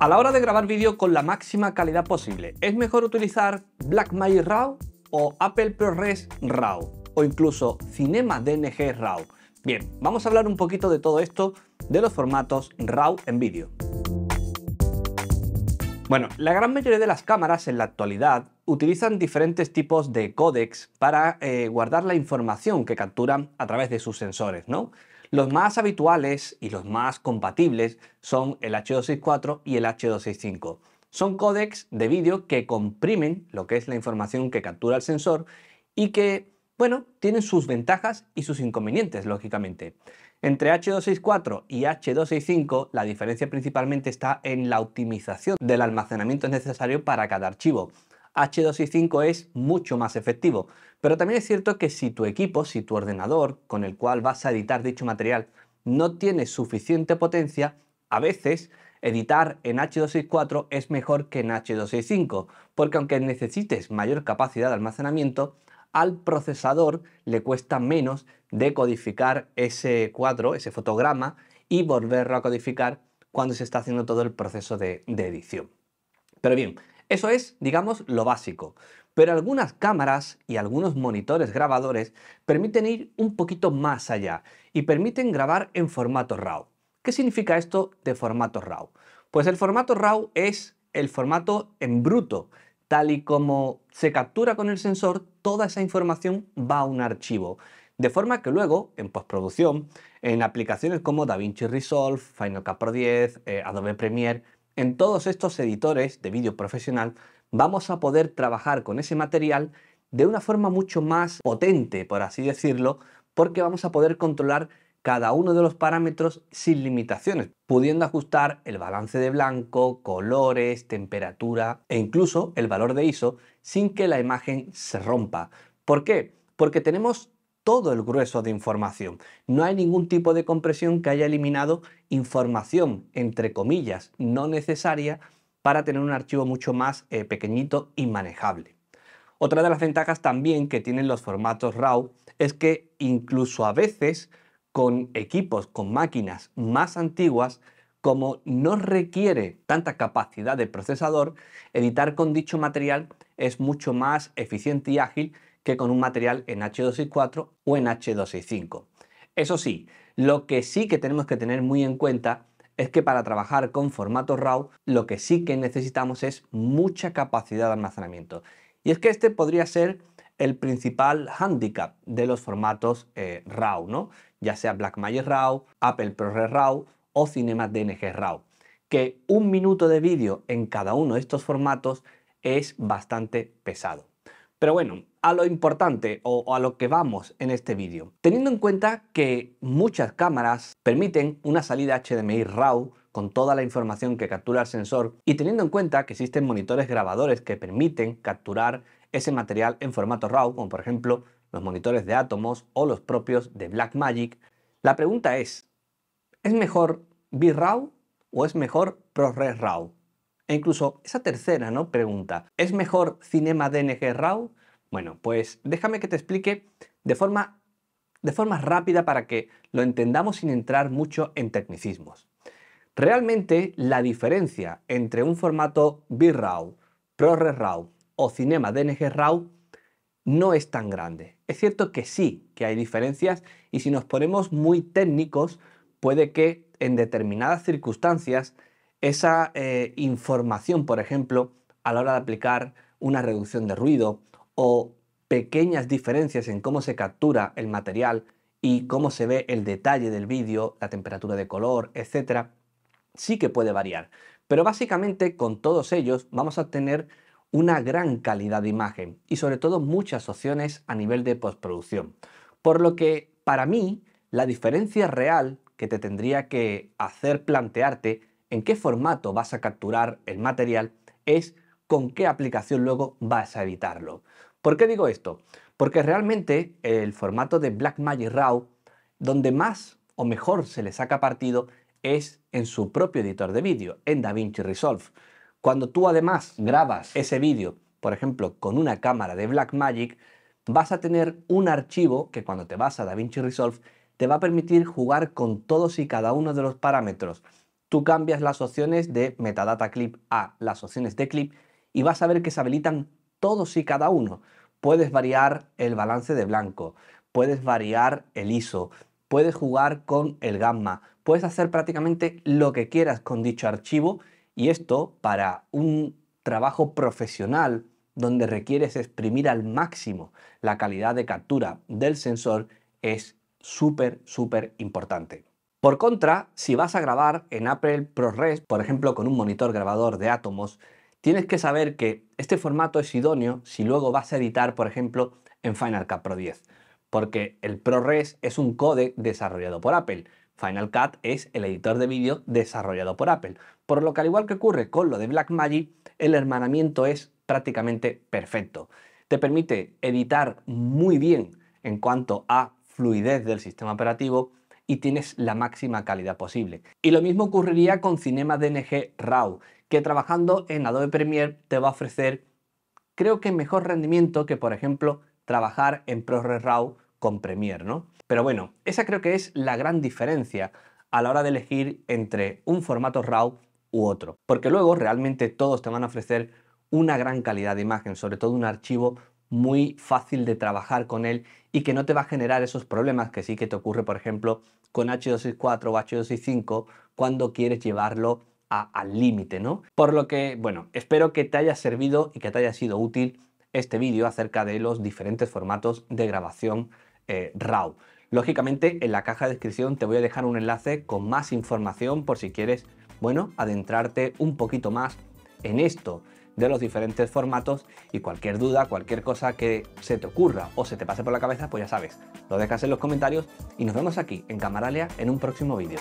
A la hora de grabar vídeo con la máxima calidad posible, ¿es mejor utilizar Blackmagic RAW o Apple ProRes RAW o incluso Cinema DNG RAW? Bien, vamos a hablar un poquito de todo esto, de los formatos RAW en vídeo. Bueno, la gran mayoría de las cámaras en la actualidad utilizan diferentes tipos de códecs para eh, guardar la información que capturan a través de sus sensores, ¿no? Los más habituales y los más compatibles son el H264 y el H265. Son códecs de vídeo que comprimen lo que es la información que captura el sensor y que, bueno, tienen sus ventajas y sus inconvenientes, lógicamente. Entre H264 y H265 la diferencia principalmente está en la optimización del almacenamiento necesario para cada archivo. H265 es mucho más efectivo. Pero también es cierto que si tu equipo, si tu ordenador con el cual vas a editar dicho material no tiene suficiente potencia, a veces editar en H264 es mejor que en H265, porque aunque necesites mayor capacidad de almacenamiento, al procesador le cuesta menos decodificar ese cuadro, ese fotograma, y volverlo a codificar cuando se está haciendo todo el proceso de, de edición. Pero bien, eso es, digamos, lo básico. Pero algunas cámaras y algunos monitores grabadores permiten ir un poquito más allá y permiten grabar en formato RAW. ¿Qué significa esto de formato RAW? Pues el formato RAW es el formato en bruto. Tal y como se captura con el sensor, toda esa información va a un archivo. De forma que luego, en postproducción, en aplicaciones como DaVinci Resolve, Final Cut Pro 10, eh, Adobe Premiere, en todos estos editores de vídeo profesional vamos a poder trabajar con ese material de una forma mucho más potente, por así decirlo, porque vamos a poder controlar cada uno de los parámetros sin limitaciones, pudiendo ajustar el balance de blanco, colores, temperatura e incluso el valor de ISO sin que la imagen se rompa. ¿Por qué? Porque tenemos todo el grueso de información. No hay ningún tipo de compresión que haya eliminado información, entre comillas, no necesaria para tener un archivo mucho más eh, pequeñito y manejable. Otra de las ventajas también que tienen los formatos RAW es que incluso a veces con equipos, con máquinas más antiguas, como no requiere tanta capacidad de procesador, editar con dicho material es mucho más eficiente y ágil que con un material en H264 o en H265. Eso sí, lo que sí que tenemos que tener muy en cuenta es que para trabajar con formatos RAW lo que sí que necesitamos es mucha capacidad de almacenamiento. Y es que este podría ser el principal hándicap de los formatos eh, RAW, ¿no? ya sea Blackmagic RAW, Apple ProRes RAW o Cinema DNG RAW, que un minuto de vídeo en cada uno de estos formatos es bastante pesado. Pero bueno, a lo importante o, a lo que vamos en este vídeo. Teniendo en cuenta que muchas cámaras permiten una salida HDMI RAW con toda la información que captura el sensor y teniendo en cuenta que existen monitores grabadores que permiten capturar ese material en formato RAW, como por ejemplo los monitores de átomos o los propios de Blackmagic, la pregunta es, ¿es mejor B-RAW o es mejor ProRes RAW? E incluso esa tercera ¿no? pregunta, ¿es mejor Cinema DNG RAW bueno, pues déjame que te explique de forma, rápida para que lo entendamos sin entrar mucho en tecnicismos. Realmente la diferencia entre un formato b ProRes RAW o Cinema DNG RAW no es tan grande. Es cierto que sí, que hay diferencias y si nos ponemos muy técnicos, puede que en determinadas circunstancias esa eh, información, por ejemplo, a la hora de aplicar una reducción de ruido o pequeñas diferencias en cómo se captura el material y cómo se ve el detalle del vídeo, la temperatura de color, etcétera, sí que puede variar. Pero básicamente con todos ellos vamos a tener una gran calidad de imagen y sobre todo muchas opciones a nivel de postproducción. Por lo que para mí la diferencia real que te tendría que hacer plantearte en qué formato vas a capturar el material es con qué aplicación luego vas a editarlo. ¿Por qué digo esto? Porque realmente el formato de Blackmagic RAW, donde más o mejor se le saca partido, es en su propio editor de vídeo, en DaVinci Resolve. Cuando tú además grabas ese vídeo, por ejemplo, con una cámara de Blackmagic, vas a tener un archivo que cuando te vas a DaVinci Resolve te va a permitir jugar con todos y cada uno de los parámetros. Tú cambias las opciones de metadata clip a las opciones de clip y vas a ver que se habilitan todos y cada uno. Puedes variar el balance de blanco, puedes variar el ISO, puedes jugar con el gamma, puedes hacer prácticamente lo que quieras con dicho archivo y esto para un trabajo profesional donde requieres exprimir al máximo la calidad de captura del sensor es súper, súper importante. Por contra, si vas a grabar en Apple ProRes, por ejemplo, con un monitor grabador de átomos, tienes que saber que este formato es idóneo si luego vas a editar, por ejemplo, en Final Cut Pro 10, porque el ProRes es un code desarrollado por Apple. Final Cut es el editor de vídeo desarrollado por Apple. Por lo que al igual que ocurre con lo de Blackmagic, el hermanamiento es prácticamente perfecto. Te permite editar muy bien en cuanto a fluidez del sistema operativo y tienes la máxima calidad posible. Y lo mismo ocurriría con Cinema DNG RAW, que trabajando en Adobe Premiere te va a ofrecer creo que mejor rendimiento que por ejemplo trabajar en ProRes RAW con Premiere, ¿no? Pero bueno, esa creo que es la gran diferencia a la hora de elegir entre un formato RAW u otro, porque luego realmente todos te van a ofrecer una gran calidad de imagen, sobre todo un archivo muy fácil de trabajar con él y que no te va a generar esos problemas que sí que te ocurre, por ejemplo, con H264 o H265 cuando quieres llevarlo al límite, ¿no? Por lo que, bueno, espero que te haya servido y que te haya sido útil este vídeo acerca de los diferentes formatos de grabación eh, RAW. Lógicamente, en la caja de descripción te voy a dejar un enlace con más información por si quieres, bueno, adentrarte un poquito más en esto de los diferentes formatos y cualquier duda, cualquier cosa que se te ocurra o se te pase por la cabeza, pues ya sabes, lo dejas en los comentarios y nos vemos aquí en Camaralia en un próximo vídeo.